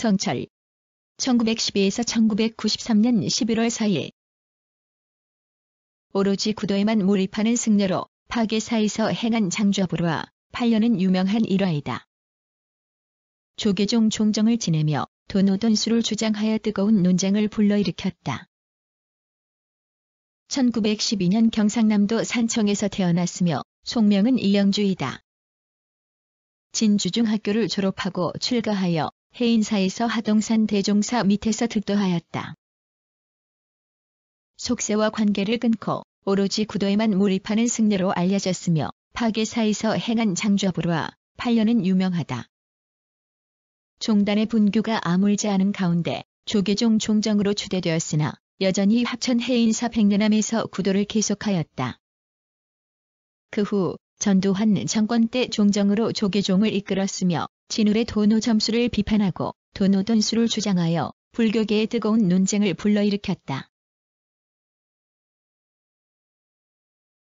성철 1912에서 1993년 11월 4일 오로지 구도에만 몰입하는 승려로 파계사에서 행한 장좌불화 8년은 유명한 일화이다. 조계종 종정을 지내며 도노돈수를 주장하여 뜨거운 논쟁을 불러일으켰다. 1912년 경상남도 산청에서 태어났으며 속명은 이영주이다. 진주중학교를 졸업하고 출가하여 해인사에서 하동산 대종사 밑에서 득도하였다. 속세와 관계를 끊고 오로지 구도에만 몰입하는 승려로 알려졌으며 파계사에서 행한 장좌불와 팔년은 유명하다. 종단의 분규가 아물지 않은 가운데 조계종 종정으로 추대되었으나 여전히 합천 해인사 백년함에서 구도를 계속하였다. 그 후 전두환 정권 때 종정으로 조계종을 이끌었으며 진울의 도노 점수를 비판하고 도노 돈수를 주장하여 불교계의 뜨거운 논쟁을 불러일으켰다.